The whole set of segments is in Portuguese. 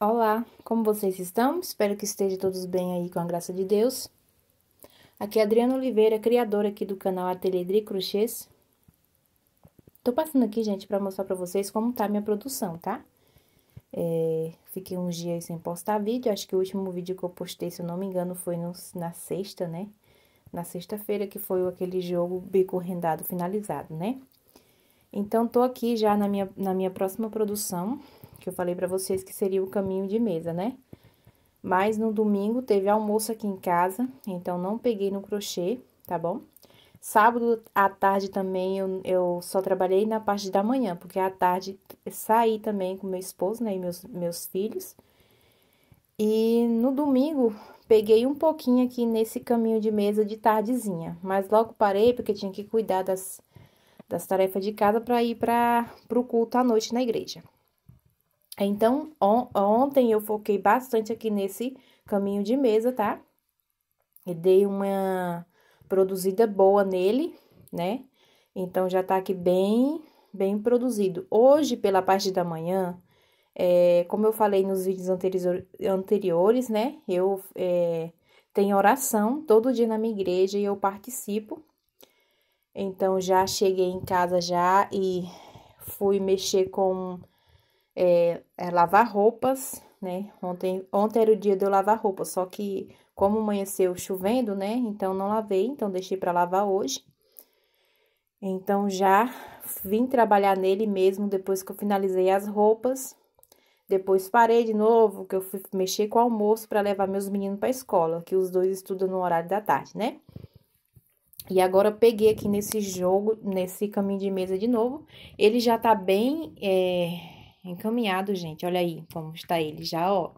Olá, como vocês estão? Espero que estejam todos bem aí com a graça de Deus. Aqui é Adriana Oliveira, criadora aqui do canal Ateliê Dri Crochês. Tô passando aqui, gente, para mostrar para vocês como tá a minha produção, tá? É, fiquei uns dias sem postar vídeo, acho que o último vídeo que eu postei, se eu não me engano, foi no, na sexta, né? Na sexta-feira, que foi aquele jogo bico rendado finalizado, né? Então, tô aqui já na minha, na minha próxima produção, que eu falei para vocês que seria o caminho de mesa, né? Mas no domingo teve almoço aqui em casa, então não peguei no crochê, tá bom? Sábado à tarde também eu, eu só trabalhei na parte da manhã, porque à tarde saí também com meu esposo né, e meus, meus filhos. E no domingo peguei um pouquinho aqui nesse caminho de mesa de tardezinha, mas logo parei porque tinha que cuidar das, das tarefas de casa para ir para o culto à noite na igreja. Então, on ontem eu foquei bastante aqui nesse caminho de mesa, tá? E dei uma produzida boa nele, né? Então, já tá aqui bem, bem produzido. Hoje, pela parte da manhã, é, como eu falei nos vídeos anteriores, né? Eu é, tenho oração todo dia na minha igreja e eu participo. Então, já cheguei em casa já e fui mexer com é, é lavar roupas, né? Ontem, ontem era o dia de eu lavar roupa, só que como amanheceu chovendo, né? Então não lavei, então deixei para lavar hoje. Então já vim trabalhar nele mesmo depois que eu finalizei as roupas. Depois parei de novo, que eu fui mexer com o almoço para levar meus meninos para a escola, que os dois estudam no horário da tarde, né? E agora eu peguei aqui nesse jogo, nesse caminho de mesa de novo. Ele já tá bem é Encaminhado, gente. Olha aí como está ele já, ó.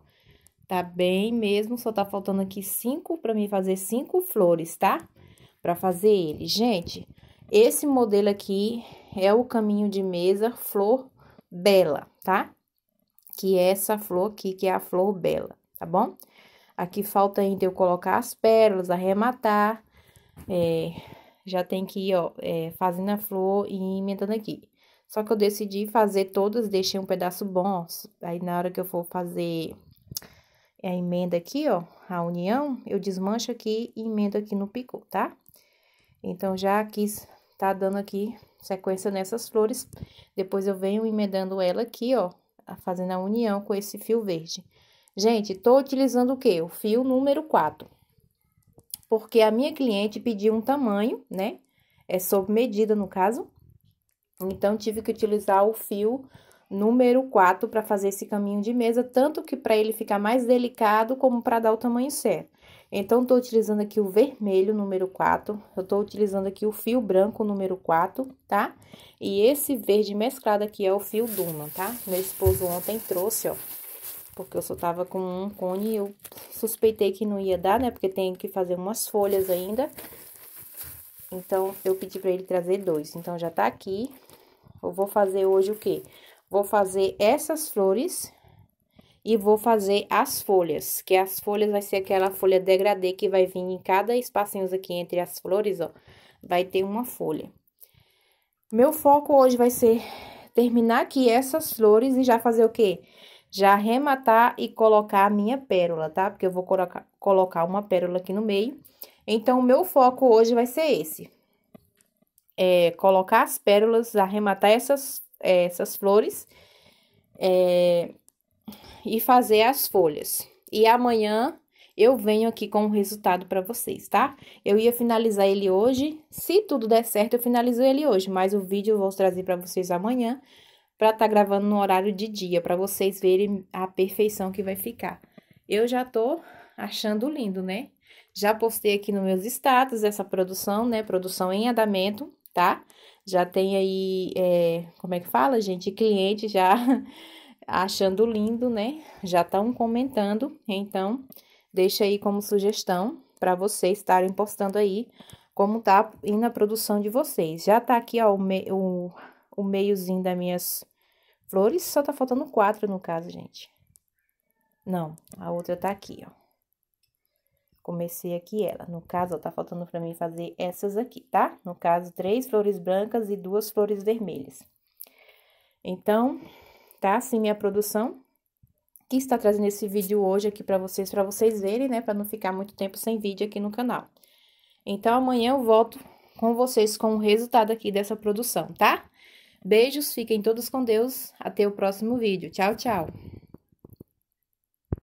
Tá bem mesmo, só tá faltando aqui cinco para mim fazer cinco flores, tá? Para fazer ele. Gente, esse modelo aqui é o caminho de mesa flor bela, tá? Que é essa flor aqui, que é a flor bela, tá bom? Aqui falta ainda eu colocar as pérolas, arrematar. É, já tem que ir, ó, é, fazendo a flor e emendando aqui. Só que eu decidi fazer todas, deixei um pedaço bom. Aí na hora que eu for fazer a emenda aqui, ó, a união, eu desmancho aqui e emendo aqui no picô, tá? Então, já quis tá dando aqui sequência nessas flores. Depois eu venho emendando ela aqui, ó, fazendo a união com esse fio verde. Gente, tô utilizando o quê? O fio número 4. Porque a minha cliente pediu um tamanho, né? É sob medida, no caso. Então, tive que utilizar o fio número 4 para fazer esse caminho de mesa, tanto que para ele ficar mais delicado, como para dar o tamanho certo. Então, estou utilizando aqui o vermelho, número 4, eu estou utilizando aqui o fio branco, número 4, tá? E esse verde mesclado aqui é o fio Duna, tá? Meu esposo ontem trouxe, ó, porque eu só tava com um cone e eu suspeitei que não ia dar, né? Porque tem que fazer umas folhas ainda. Então, eu pedi para ele trazer dois. Então, já tá aqui, eu vou fazer hoje o quê? Vou fazer essas flores e vou fazer as folhas, que as folhas vai ser aquela folha degradê que vai vir em cada espacinho aqui entre as flores, ó, vai ter uma folha. Meu foco hoje vai ser terminar aqui essas flores e já fazer o quê? Já arrematar e colocar a minha pérola, tá? Porque eu vou colocar uma pérola aqui no meio. Então, o meu foco hoje vai ser esse é, colocar as pérolas, arrematar essas, é, essas flores é, e fazer as folhas. E amanhã eu venho aqui com o um resultado para vocês, tá? Eu ia finalizar ele hoje, se tudo der certo eu finalizo ele hoje, mas o vídeo eu vou trazer para vocês amanhã, para estar tá gravando no horário de dia, para vocês verem a perfeição que vai ficar. Eu já tô achando lindo, né? Já postei aqui nos meus status essa produção, né? Produção em andamento tá? Já tem aí, é, como é que fala, gente? Cliente já achando lindo, né? Já estão comentando, então deixa aí como sugestão para vocês estarem postando aí como tá indo a produção de vocês. Já tá aqui, ó, o, me o, o meiozinho das minhas flores, só tá faltando quatro no caso, gente. Não, a outra tá aqui, ó comecei aqui ela. No caso, ó, tá faltando pra mim fazer essas aqui, tá? No caso, três flores brancas e duas flores vermelhas. Então, tá assim minha produção. Que está trazendo esse vídeo hoje aqui pra vocês, pra vocês verem, né? Pra não ficar muito tempo sem vídeo aqui no canal. Então, amanhã eu volto com vocês com o resultado aqui dessa produção, tá? Beijos, fiquem todos com Deus. Até o próximo vídeo. Tchau, tchau.